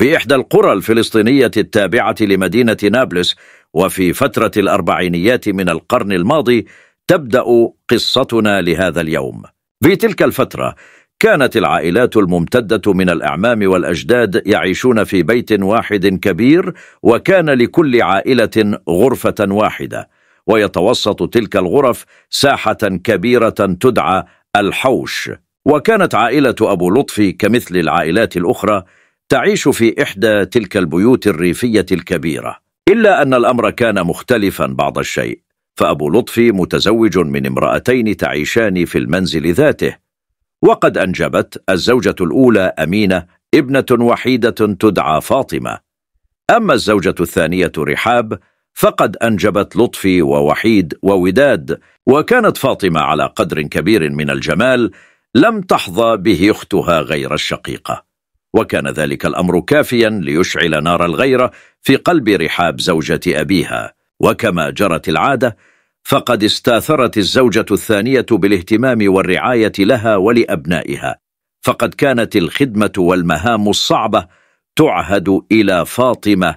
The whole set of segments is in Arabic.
بإحدى القرى الفلسطينية التابعة لمدينة نابلس وفي فترة الأربعينيات من القرن الماضي تبدأ قصتنا لهذا اليوم في تلك الفترة كانت العائلات الممتدة من الأعمام والأجداد يعيشون في بيت واحد كبير وكان لكل عائلة غرفة واحدة ويتوسط تلك الغرف ساحة كبيرة تدعى الحوش وكانت عائلة أبو لطفي كمثل العائلات الأخرى تعيش في إحدى تلك البيوت الريفية الكبيرة إلا أن الأمر كان مختلفا بعض الشيء فأبو لطفي متزوج من امرأتين تعيشان في المنزل ذاته وقد أنجبت الزوجة الأولى أمينة ابنة وحيدة تدعى فاطمة أما الزوجة الثانية رحاب فقد أنجبت لطفي ووحيد ووداد وكانت فاطمة على قدر كبير من الجمال لم تحظى به أختها غير الشقيقة وكان ذلك الأمر كافيا ليشعل نار الغيرة في قلب رحاب زوجة أبيها وكما جرت العادة فقد استاثرت الزوجة الثانية بالاهتمام والرعاية لها ولأبنائها فقد كانت الخدمة والمهام الصعبة تعهد إلى فاطمة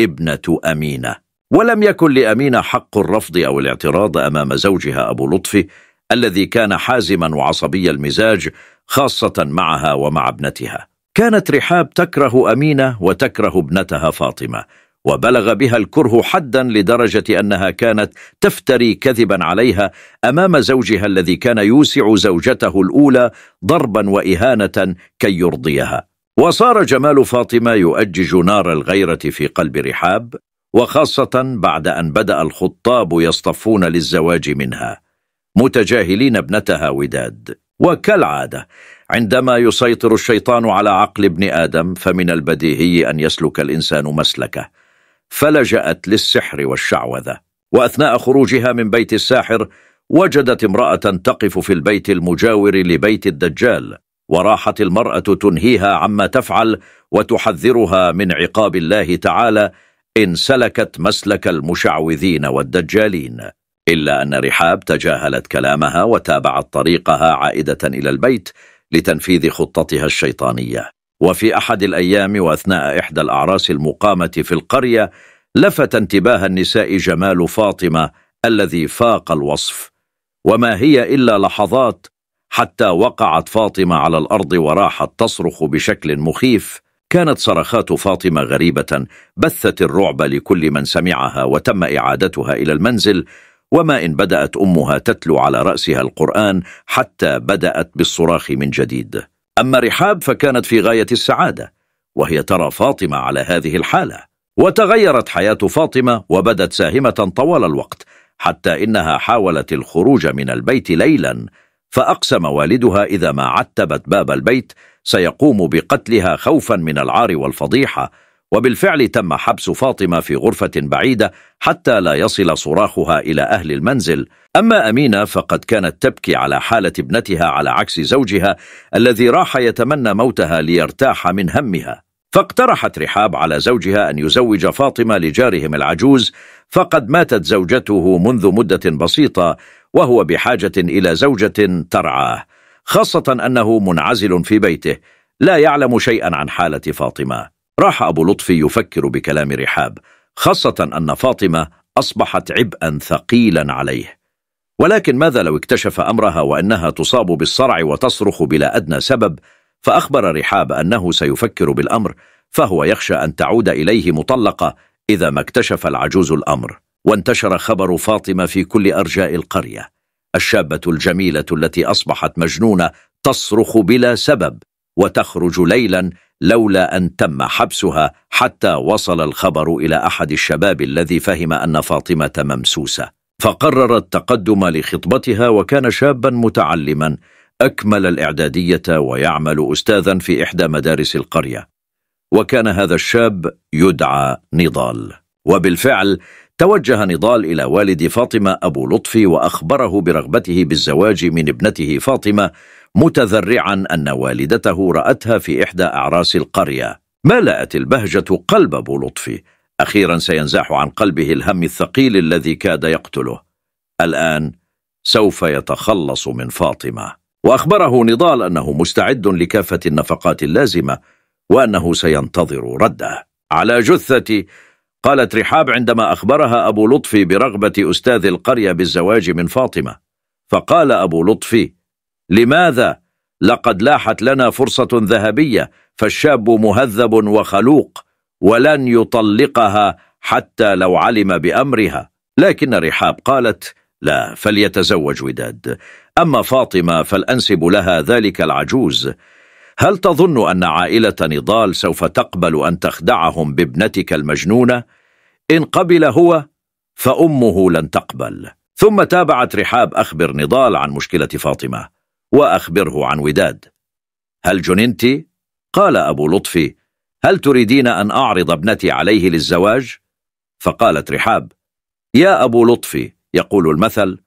ابنة أمينة ولم يكن لأمينة حق الرفض أو الاعتراض أمام زوجها أبو لطفي الذي كان حازما وعصبي المزاج خاصة معها ومع ابنتها كانت رحاب تكره أمينة وتكره ابنتها فاطمة وبلغ بها الكره حدا لدرجة أنها كانت تفتري كذبا عليها أمام زوجها الذي كان يوسع زوجته الأولى ضربا وإهانة كي يرضيها وصار جمال فاطمة يؤجج نار الغيرة في قلب رحاب وخاصة بعد أن بدأ الخطاب يصطفون للزواج منها متجاهلين ابنتها وداد وكالعادة عندما يسيطر الشيطان على عقل ابن آدم فمن البديهي أن يسلك الإنسان مسلكه فلجأت للسحر والشعوذة وأثناء خروجها من بيت الساحر وجدت امرأة تقف في البيت المجاور لبيت الدجال وراحت المرأة تنهيها عما تفعل وتحذرها من عقاب الله تعالى إن سلكت مسلك المشعوذين والدجالين إلا أن رحاب تجاهلت كلامها وتابعت طريقها عائدة إلى البيت لتنفيذ خطتها الشيطانية وفي أحد الأيام وأثناء إحدى الأعراس المقامة في القرية لفت انتباه النساء جمال فاطمة الذي فاق الوصف وما هي إلا لحظات حتى وقعت فاطمة على الأرض وراحت تصرخ بشكل مخيف كانت صرخات فاطمة غريبة بثت الرعب لكل من سمعها وتم إعادتها إلى المنزل وما إن بدأت أمها تتلو على رأسها القرآن حتى بدأت بالصراخ من جديد أما رحاب فكانت في غاية السعادة وهي ترى فاطمة على هذه الحالة وتغيرت حياة فاطمة وبدت ساهمة طوال الوقت حتى إنها حاولت الخروج من البيت ليلا فأقسم والدها إذا ما عتبت باب البيت سيقوم بقتلها خوفا من العار والفضيحة وبالفعل تم حبس فاطمة في غرفة بعيدة حتى لا يصل صراخها إلى أهل المنزل أما أمينة فقد كانت تبكي على حالة ابنتها على عكس زوجها الذي راح يتمنى موتها ليرتاح من همها فاقترحت رحاب على زوجها أن يزوج فاطمة لجارهم العجوز فقد ماتت زوجته منذ مدة بسيطة وهو بحاجة إلى زوجة ترعاه خاصة أنه منعزل في بيته لا يعلم شيئا عن حالة فاطمة راح أبو لطفي يفكر بكلام رحاب خاصة أن فاطمة أصبحت عبئا ثقيلا عليه ولكن ماذا لو اكتشف أمرها وأنها تصاب بالصرع وتصرخ بلا أدنى سبب فأخبر رحاب أنه سيفكر بالأمر فهو يخشى أن تعود إليه مطلقة إذا ما اكتشف العجوز الأمر وانتشر خبر فاطمة في كل أرجاء القرية الشابة الجميلة التي أصبحت مجنونة تصرخ بلا سبب وتخرج ليلا لولا أن تم حبسها حتى وصل الخبر إلى أحد الشباب الذي فهم أن فاطمة ممسوسة فقرر التقدم لخطبتها وكان شابا متعلما أكمل الإعدادية ويعمل أستاذا في إحدى مدارس القرية وكان هذا الشاب يدعى نضال وبالفعل توجه نضال إلى والد فاطمة أبو لطفي وأخبره برغبته بالزواج من ابنته فاطمة متذرعا أن والدته رأتها في إحدى أعراس القرية ملأت البهجة قلب أبو لطفي أخيرا سينزاح عن قلبه الهم الثقيل الذي كاد يقتله الآن سوف يتخلص من فاطمة وأخبره نضال أنه مستعد لكافة النفقات اللازمة وأنه سينتظر رده على جثتي قالت رحاب عندما أخبرها أبو لطفي برغبة أستاذ القرية بالزواج من فاطمة فقال أبو لطفي لماذا؟ لقد لاحت لنا فرصة ذهبية فالشاب مهذب وخلوق ولن يطلقها حتى لو علم بأمرها لكن رحاب قالت لا فليتزوج وداد أما فاطمة فالأنسب لها ذلك العجوز هل تظن أن عائلة نضال سوف تقبل أن تخدعهم بابنتك المجنونة؟ إن قبل هو فأمه لن تقبل ثم تابعت رحاب أخبر نضال عن مشكلة فاطمة وأخبره عن وداد هل جننت؟ قال أبو لطفي هل تريدين أن أعرض ابنتي عليه للزواج؟ فقالت رحاب يا أبو لطفي يقول المثل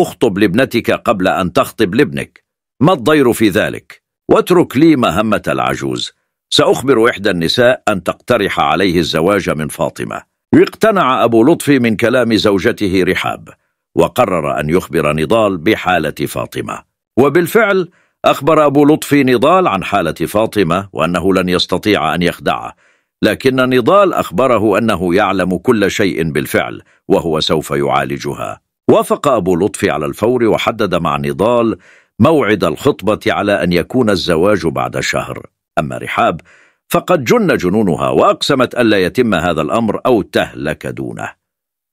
اخطب لابنتك قبل أن تخطب لابنك ما الضير في ذلك واترك لي مهمة العجوز سأخبر إحدى النساء أن تقترح عليه الزواج من فاطمة اقتنع أبو لطفي من كلام زوجته رحاب وقرر أن يخبر نضال بحالة فاطمة وبالفعل أخبر أبو لطفي نضال عن حالة فاطمة وأنه لن يستطيع أن يخدعه لكن نضال أخبره أنه يعلم كل شيء بالفعل وهو سوف يعالجها وافق أبو لطفي على الفور وحدد مع نضال موعد الخطبة على أن يكون الزواج بعد شهر أما رحاب فقد جن جنونها وأقسمت ألا يتم هذا الأمر أو تهلك دونه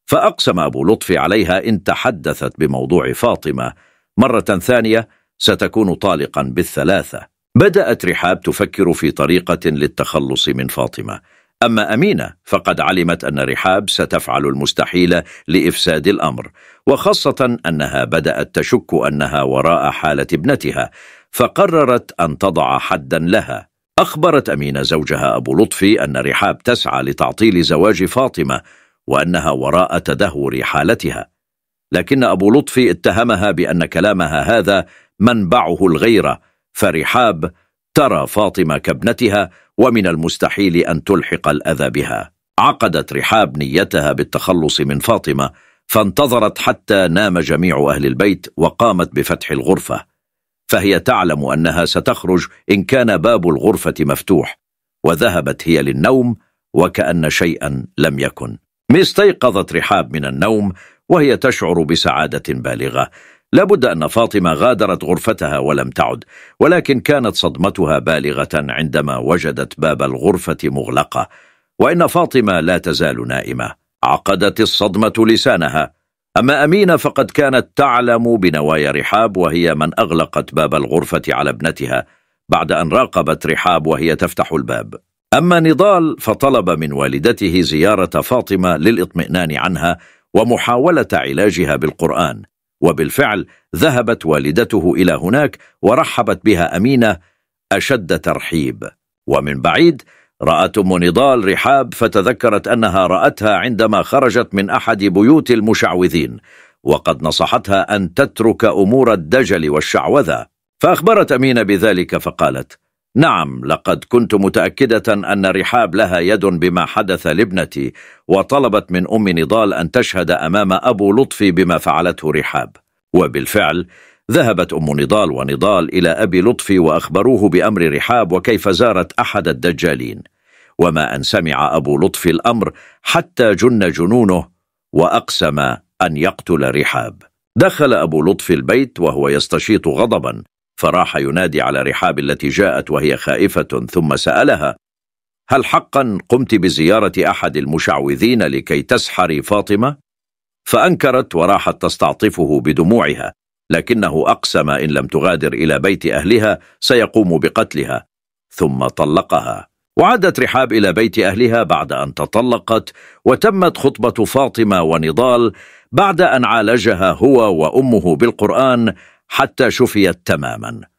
فأقسم أبو لطفي عليها إن تحدثت بموضوع فاطمة مرة ثانية ستكون طالقا بالثلاثة بدأت رحاب تفكر في طريقة للتخلص من فاطمة أما أمينة فقد علمت أن رحاب ستفعل المستحيل لإفساد الأمر وخاصة أنها بدأت تشك أنها وراء حالة ابنتها فقررت أن تضع حدا لها أخبرت أمينة زوجها أبو لطفي أن رحاب تسعى لتعطيل زواج فاطمة وأنها وراء تدهور حالتها لكن أبو لطفي اتهمها بأن كلامها هذا منبعه الغيرة فرحاب ترى فاطمة كابنتها ومن المستحيل أن تلحق الأذى بها عقدت رحاب نيتها بالتخلص من فاطمة فانتظرت حتى نام جميع أهل البيت وقامت بفتح الغرفة فهي تعلم أنها ستخرج إن كان باب الغرفة مفتوح وذهبت هي للنوم وكأن شيئا لم يكن استيقظت رحاب من النوم وهي تشعر بسعادة بالغة لابد أن فاطمة غادرت غرفتها ولم تعد ولكن كانت صدمتها بالغة عندما وجدت باب الغرفة مغلقة وإن فاطمة لا تزال نائمة عقدت الصدمة لسانها أما أمينة فقد كانت تعلم بنوايا رحاب وهي من أغلقت باب الغرفة على ابنتها بعد أن راقبت رحاب وهي تفتح الباب أما نضال فطلب من والدته زيارة فاطمة للإطمئنان عنها ومحاولة علاجها بالقرآن وبالفعل ذهبت والدته إلى هناك ورحبت بها أمينة أشد ترحيب ومن بعيد رأت أم نضال رحاب فتذكرت أنها رأتها عندما خرجت من أحد بيوت المشعوذين وقد نصحتها أن تترك أمور الدجل والشعوذة فأخبرت أمينة بذلك فقالت نعم لقد كنت متأكدة أن رحاب لها يد بما حدث لابنتي وطلبت من أم نضال أن تشهد أمام أبو لطفي بما فعلته رحاب وبالفعل ذهبت أم نضال ونضال إلى أبي لطفي وأخبروه بأمر رحاب وكيف زارت أحد الدجالين وما أن سمع أبو لطفي الأمر حتى جن جنونه وأقسم أن يقتل رحاب دخل أبو لطفي البيت وهو يستشيط غضبا فراح ينادي على رحاب التي جاءت وهي خائفة ثم سألها هل حقا قمت بزيارة أحد المشعوذين لكي تسحري فاطمة؟ فأنكرت وراحت تستعطفه بدموعها لكنه أقسم إن لم تغادر إلى بيت أهلها سيقوم بقتلها ثم طلقها وعادت رحاب إلى بيت أهلها بعد أن تطلقت وتمت خطبة فاطمة ونضال بعد أن عالجها هو وأمه بالقرآن حتى شفيت تماما